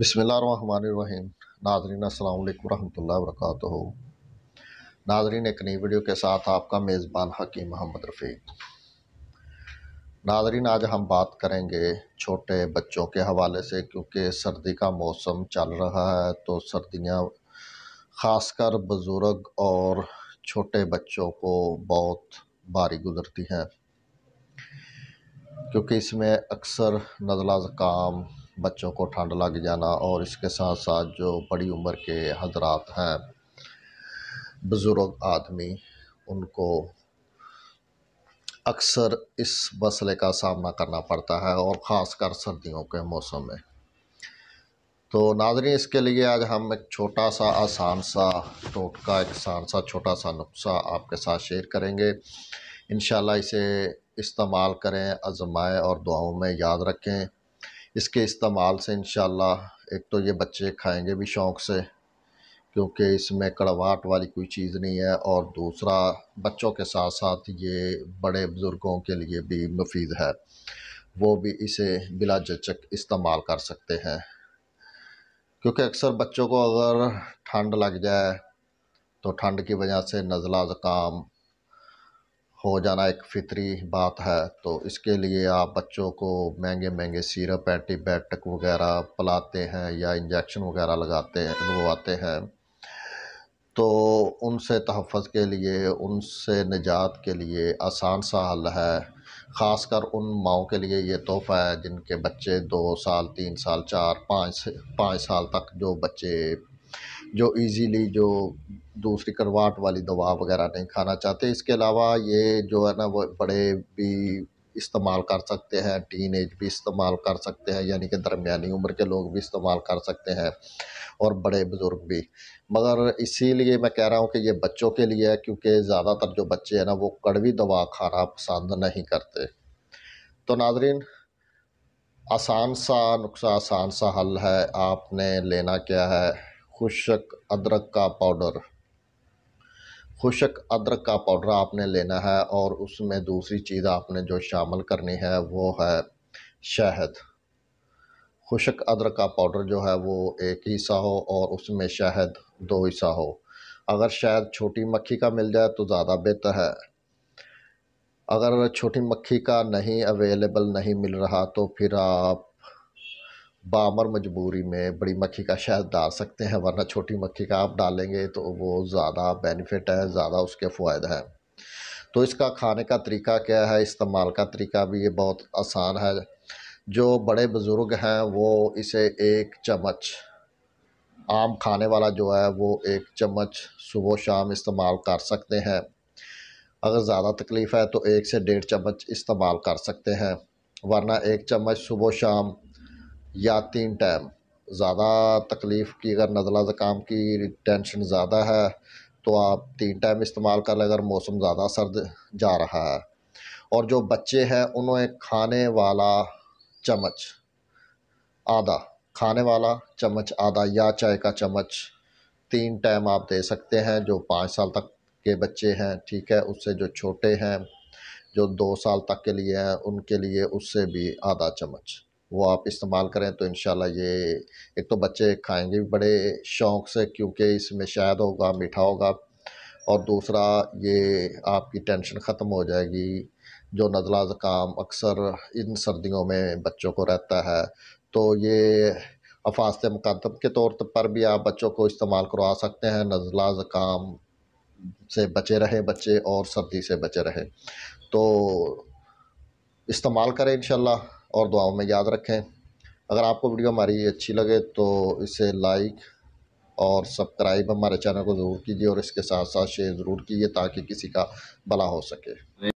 बसमीम नाजरीन अल्लाम वरहमल वरक नाजरीन एक नई वीडियो के साथ आपका मेज़बान हकीम मोहम्मद रफ़ीक नाजरीन आज हम बात करेंगे छोटे बच्चों के हवाले से क्योंकि सर्दी का मौसम चल रहा है तो सर्दियाँ ख़ासकर बुज़ुर्ग और छोटे बच्चों को बहुत भारी गुजरती हैं क्योंकि इसमें अक्सर नज़ला ज़ुकाम बच्चों को ठंड लग जाना और इसके साथ साथ जो बड़ी उम्र के हजरात हैं बुज़ुर्ग आदमी उनको अक्सर इस मसले का सामना करना पड़ता है और ख़ास कर सर्दियों के मौसम में तो नाजरी इसके लिए आज हम एक छोटा सा आसान सा टोटका एक आसान सा छोटा सा नुस्खा आपके साथ शेयर करेंगे इन इसे इस्तेमाल करें आजमाएँ और दुआओं में याद रखें इसके इस्तेमाल से इन एक तो ये बच्चे खाएंगे भी शौक़ से क्योंकि इसमें कड़वाहट वाली कोई चीज़ नहीं है और दूसरा बच्चों के साथ साथ ये बड़े बुज़ुर्गों के लिए भी मुफीद है वो भी इसे बिला जचक इस्तेमाल कर सकते हैं क्योंकि अक्सर बच्चों को अगर ठंड लग जाए तो ठंड की वजह से नज़ला ज़ुकाम हो जाना एक फितरी बात है तो इसके लिए आप बच्चों को महंगे महंगे सीरप एंटीबायोटिक वगैरह पिलाते हैं या इंजेक्शन वगैरह लगाते हैं लगवाते हैं तो उनसे तहफ़ के लिए उनसे निजात के लिए आसान सा हल है ख़ास कर उन माओ के लिए ये तोहफ़ा है जिनके बच्चे दो साल तीन साल चार पाँच पाँच साल तक जो बच्चे जो ईज़िली जो दूसरी करवाट वाली दवा वगैरह नहीं खाना चाहते इसके अलावा ये जो है ना वो बड़े भी इस्तेमाल कर सकते हैं टीन एज भी इस्तेमाल कर सकते हैं यानी कि दरमियानी उम्र के लोग भी इस्तेमाल कर सकते हैं और बड़े बुज़ुर्ग भी मगर इसीलिए मैं कह रहा हूँ कि ये बच्चों के लिए है क्योंकि ज़्यादातर जो बच्चे हैं ना वो कड़वी दवा खाना पसंद नहीं करते तो नाजरीन आसान सा नुस्खा आसान सा हल है आपने लेना क्या है खुशक अदरक का पाउडर खुशक अदरक का पाउडर आपने लेना है और उसमें दूसरी चीज़ आपने जो शामिल करनी है वो है शहद खुशक अदरक का पाउडर जो है वो एक हिस्सा हो और उसमें शहद दो हिस्सा हो अगर शहद छोटी मक्खी का मिल जाए तो ज़्यादा बेहतर है अगर छोटी मक्खी का नहीं अवेलेबल नहीं मिल रहा तो फिर आप बामर मजबूरी में बड़ी मक्खी का शहद डाल सकते हैं वरना छोटी मक्खी का आप डालेंगे तो वो ज़्यादा बेनिफिट है ज़्यादा उसके फ़ायदा हैं तो इसका खाने का तरीका क्या है इस्तेमाल का तरीका भी ये बहुत आसान है जो बड़े बुज़ुर्ग हैं वो इसे एक चम्मच आम खाने वाला जो है वो एक चम्मच सुबह शाम इस्तेमाल कर सकते हैं अगर ज़्यादा तकलीफ़ है तो एक से डेढ़ चम्मच इस्तेमाल कर सकते हैं वरना एक चम्मच सुबह शाम या तीन टाइम ज़्यादा तकलीफ़ की अगर नज़ला जकाम की टेंशन ज़्यादा है तो आप तीन टाइम इस्तेमाल कर लें अगर मौसम ज़्यादा सर्द जा रहा है और जो बच्चे हैं उन्हें खाने वाला चम्मच आधा खाने वाला चम्मच आधा या चाय का चम्मच तीन टाइम आप दे सकते हैं जो पाँच साल तक के बच्चे हैं ठीक है उससे जो छोटे हैं जो दो साल तक के लिए हैं उनके लिए उससे भी आधा चम्मच वो आप इस्तेमाल करें तो इन ये एक तो बच्चे खाएंगे भी बड़े शौक़ से क्योंकि इसमें शायद होगा मीठा होगा और दूसरा ये आपकी टेंशन ख़त्म हो जाएगी जो नज़ला जकाम अक्सर इन सर्दियों में बच्चों को रहता है तो ये अफास्त मुकदम के तौर पर भी आप बच्चों को इस्तेमाल करवा सकते हैं नज़ला जकाम से बचे रहे बच्चे और सर्दी से बचे रहे तो इस्तेमाल करें इन और दुआओं में याद रखें अगर आपको वीडियो हमारी अच्छी लगे तो इसे लाइक और सब्सक्राइब हमारे चैनल को ज़रूर कीजिए और इसके साथ साथ शेयर ज़रूर कीजिए ताकि किसी का भला हो सके